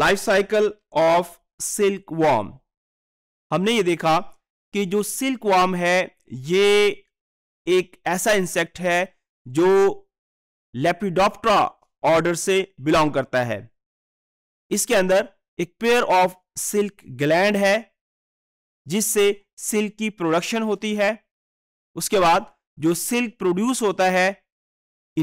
life cycle of silkworm हमने ये देखा कि जो सिल्क वॉर्म है ये एक ऐसा इंसेक्ट है जो लेपिडोप्ट्रा ऑर्डर से बिलोंग करता है इसके अंदर एक पेयर ऑफ सिल्क ग्लैंड है जिससे सिल्क की प्रोडक्शन होती है उसके बाद जो सिल्क प्रोड्यूस होता है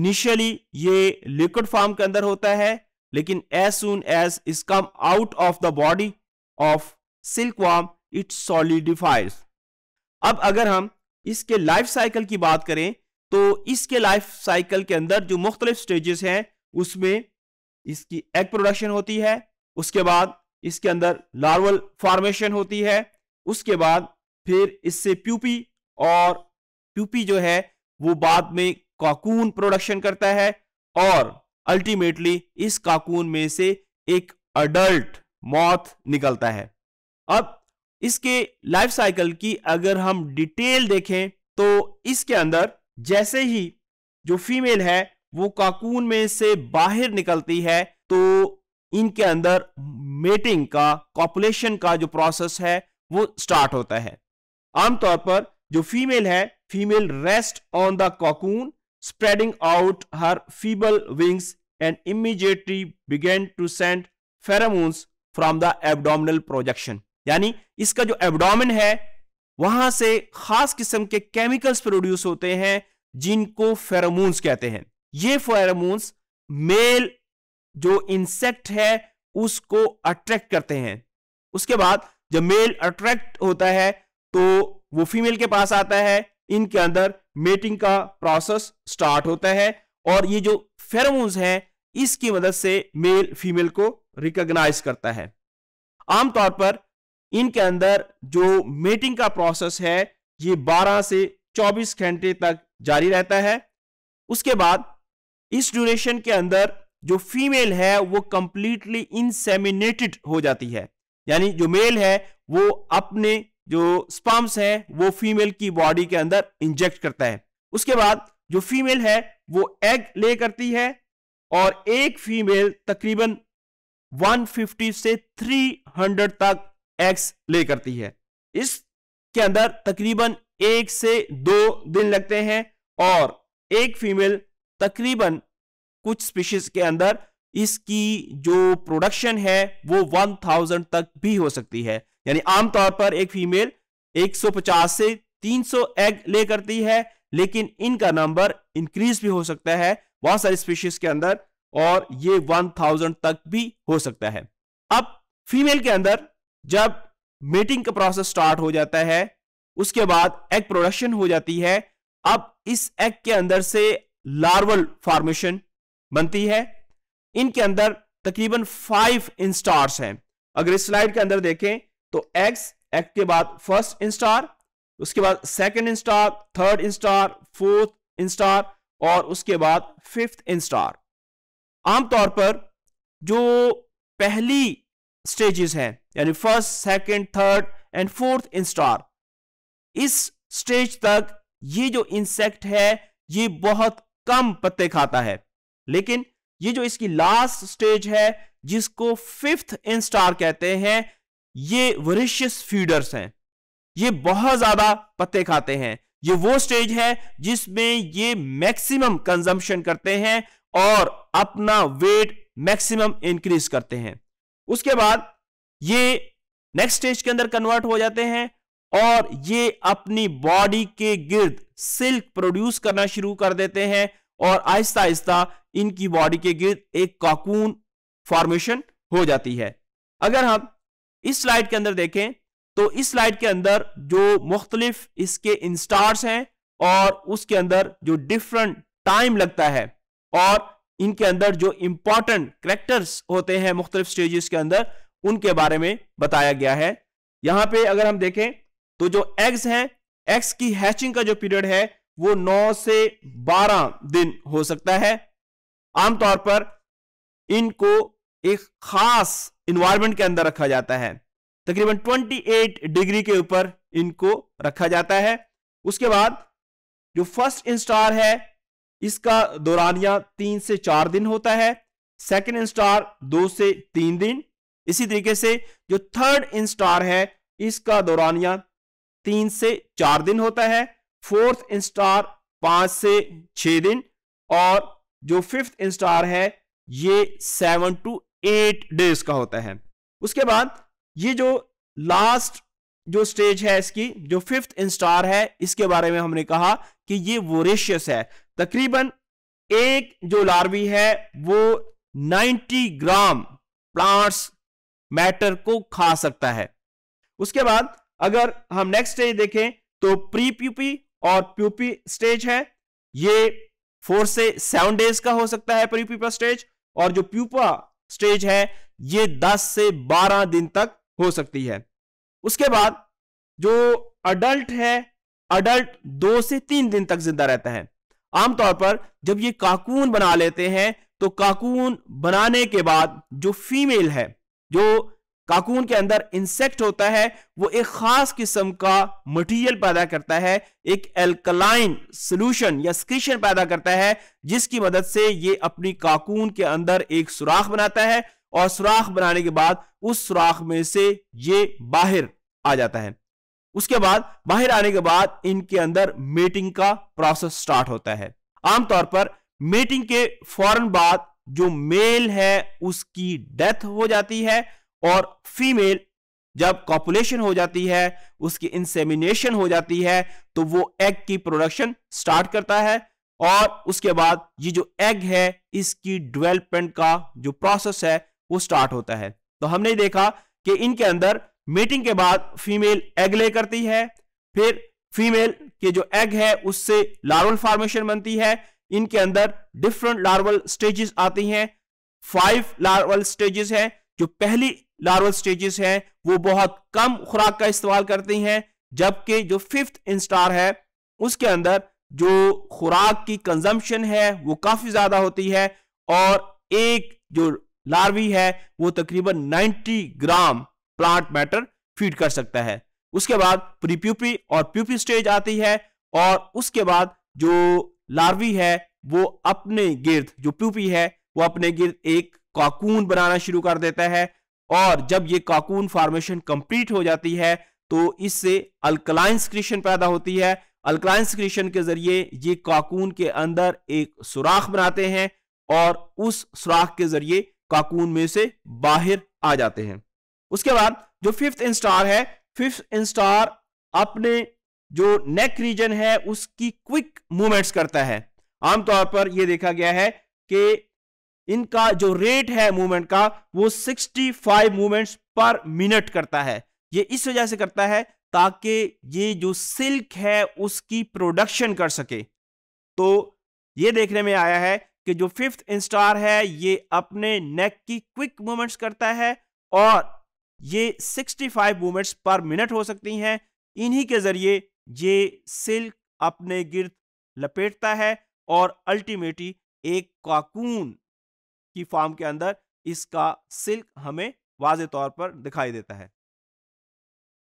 इनिशियली ये लिक्विड फॉर्म के अंदर होता है लेकिन as soon as is come out of the body of silkworm it solidifies अब अगर हम इसके लाइफ साइकिल की बात करें तो इसके लाइफ साइकिल के अंदर जो मुख्तलिफ स्टेजेस हैं उसमें इसकी एग प्रोडक्शन होती है उसके बाद इसके अंदर लार्वल फॉर्मेशन होती है उसके बाद फिर इससे प्यूपी और प्यूपी जो है वो बाद में काकून प्रोडक्शन करता है और अल्टीमेटली इस काकून में से एक अडल्ट मौत निकलता है अब इसके लाइफ साइकिल की अगर हम डिटेल देखें तो इसके अंदर जैसे ही जो फीमेल है वो काकून में से बाहर निकलती है तो इनके अंदर मेटिंग का कॉपुलेशन का जो प्रोसेस है वो स्टार्ट होता है आमतौर पर जो फीमेल है female rest on the cocoon spreading out her feeble wings and immediately began to send pheromones from the abdominal projection यानी इसका जो एब्डोमेन है वहां से खास किस्म के केमिकल्स प्रोड्यूस होते हैं जिनको फेरोमोन्स कहते हैं ये फेरोमोन्स मेल जो इंसेक्ट है उसको अट्रैक्ट करते हैं उसके बाद जब मेल अट्रैक्ट होता है तो वो फीमेल के पास आता है इनके अंदर मेटिंग का प्रोसेस स्टार्ट होता है और ये जो फेरोमोन्स हैं इसकी मदद से मेल फीमेल को रिकॉग्नाइज करता है आमतौर पर इनके अंदर जो मेटिंग का प्रोसेस है ये 12 से 24 घंटे तक जारी रहता है उसके बाद इस ड्यूरेशन के अंदर जो फीमेल है वो कंप्लीटली इनसेमिनेटेड हो जाती है यानी जो मेल है वो अपने जो स्पम्स है वो फीमेल की बॉडी के अंदर इंजेक्ट करता है उसके बाद जो फीमेल है वो एग ले करती है और एक फीमेल तकरीबन 150 से 300 तक एग्स ले करती है इसके अंदर तकरीबन एक से दो दिन लगते हैं और एक फीमेल तकरीबन कुछ स्पीशीज के अंदर इसकी जो प्रोडक्शन है वो 1000 तक भी हो सकती है यानी आमतौर पर एक फीमेल 150 से 300 एग ले करती है लेकिन इनका नंबर इंक्रीज भी हो सकता है बहुत सारी स्पीशीज के अंदर और ये वन थाउजेंड तक भी हो सकता है अब फीमेल के अंदर जब मेटिंग का प्रोसेस स्टार्ट हो जाता है उसके बाद एग प्रोडक्शन हो जाती है अब इस एग के अंदर से लार्वल फॉर्मेशन बनती है इनके अंदर तकरीबन फाइव इंस्टार्स हैं अगर इस स्लाइड के अंदर देखें तो एग्स एग के बाद फर्स्ट इंस्टार उसके बाद second instar third instar fourth instar और उसके बाद फिफ्थ इन स्टार आमतौर पर जो पहली स्टेजेस हैं यानी first second third and fourth instar इस स्टेज तक ये जो इंसेक्ट है ये बहुत कम पत्ते खाता है लेकिन ये जो इसकी लास्ट स्टेज है जिसको फिफ्थ इन स्टार कहते हैं ये वरिशियस फीडर्स हैं ये बहुत ज्यादा पत्ते खाते हैं ये वो स्टेज है जिसमें ये मैक्सिमम कंजम्पशन करते हैं और अपना वेट मैक्सिमम इंक्रीज करते हैं उसके बाद ये नेक्स्ट स्टेज के अंदर कन्वर्ट हो जाते हैं और ये अपनी बॉडी के गिर्द सिल्क प्रोड्यूस करना शुरू कर देते हैं और आहिस्ता आहिस्ता इनकी बॉडी के गिर्द एक काकून फॉर्मेशन हो जाती है अगर हम इस स्लाइड के अंदर देखें तो इस स्लाइड के अंदर जो मुख्तलिफ इसके इंस्टार्स हैं और उसके अंदर जो डिफरेंट टाइम लगता है और इनके अंदर जो इंपॉर्टेंट करेक्टर्स होते हैं मुख्तलिफ स्टेजेस के अंदर उनके बारे में बताया गया है यहां पे अगर हम देखें तो जो एग्स हैं एग्स की हैचिंग का जो पीरियड है वो 9 से 12 दिन हो सकता है आमतौर पर इनको एक खास इन्वायरमेंट के अंदर रखा जाता है तकरीबन 28 डिग्री के ऊपर इनको रखा जाता है उसके बाद जो फर्स्ट इंस्टार है इसका दौरानिया तीन से चार दिन होता है सेकेंड इंस्टार दो से तीन दिन इसी तरीके से जो थर्ड इंस्टार है इसका दौरानिया तीन से चार दिन होता है फोर्थ इंस्टार पांच से छह दिन और जो फिफ्थ इंस्टार है ये सेवन टू एट डेज का होता है उसके बाद ये जो लास्ट जो स्टेज है इसकी जो फिफ्थ इंस्टार है इसके बारे में हमने कहा कि ये वोरेशियस है तकरीबन एक जो लार्वी है वो 90 ग्राम प्लांट्स मैटर को खा सकता है उसके बाद अगर हम नेक्स्ट स्टेज देखें तो प्री प्यूपी और प्यूपी स्टेज है ये फोर से सेवन डेज का हो सकता है प्री प्यूपा स्टेज और जो प्यूपा स्टेज है ये दस से बारह दिन तक हो सकती है उसके बाद जो अडल्ट है अडल्ट दो से तीन दिन तक जिंदा रहता है आमतौर पर जब ये काकून बना लेते हैं तो काकून बनाने के बाद जो फीमेल है जो काकून के अंदर इंसेक्ट होता है वो एक खास किस्म का मटेरियल पैदा करता है एक एल्कलाइन सॉल्यूशन या स्क्रीशन पैदा करता है जिसकी मदद से ये अपनी काकून के अंदर एक सुराख बनाता है और सुराख बनाने के बाद उस सुराख में से ये बाहर आ जाता है उसके बाद बाहर आने के बाद इनके अंदर मेटिंग का प्रोसेस स्टार्ट होता है आमतौर पर मेटिंग के फौरन बाद जो मेल है उसकी डेथ हो जाती है और फीमेल जब कॉपुलेशन हो जाती है उसकी इंसेमिनेशन हो जाती है तो वो एग की प्रोडक्शन स्टार्ट करता है और उसके बाद ये जो एग है इसकी डेवलपमेंट का जो प्रोसेस है वो स्टार्ट होता है तो हमने देखा कि इनके अंदर मीटिंग के बाद फीमेल एग ले करती है फिर फीमेल के जो एग है उससे लार्वल फॉर्मेशन बनती है इनके अंदर डिफरेंट लार्वल स्टेजेस आती हैं फाइव लार्वल स्टेजेस हैं जो पहली लार्वल स्टेजेस हैं वो बहुत कम खुराक का इस्तेमाल करती हैं जबकि जो फिफ्थ इंस्टार है उसके अंदर जो खुराक की कंजम्पशन है वो काफी ज्यादा होती है और एक जो लार्वी है वो तकरीबन 90 ग्राम प्लांट मैटर फीड कर सकता है उसके बाद प्रीप्यूपी और प्यूपी स्टेज आती है और उसके बाद जो लार्वी है वो अपने गिर्द जो प्यूपी है वो अपने गिर्द एक काकून बनाना शुरू कर देता है और जब ये काकून फॉर्मेशन कंप्लीट हो जाती है तो इससे अल्कलाइन स्क्रीशन पैदा होती है अल्कलाइन स्क्रीशन के जरिए ये काकून के अंदर एक सुराख बनाते हैं और उस सुराख के जरिए काकून में से बाहर आ जाते हैं उसके बाद जो फिफ्थ इंस्टार है फिफ्थ इंस्टार अपने जो नेक रीजन है उसकी क्विक मूवमेंट्स करता है आमतौर पर यह देखा गया है कि इनका जो रेट है मूवमेंट का वो 65 मूवमेंट्स पर मिनट करता है ये इस वजह से करता है ताकि ये जो सिल्क है उसकी प्रोडक्शन कर सके तो ये देखने में आया है कि जो फिफ्थ इंस्टार है ये अपने नेक की क्विक मूवमेंट्स करता है और ये 65 मूवमेंट्स पर मिनट हो सकती हैं इन्हीं के जरिए ये सिल्क अपने गिर्द लपेटता है और अल्टीमेटली एक काकून की फॉर्म के अंदर इसका सिल्क हमें वाज तौर पर दिखाई देता है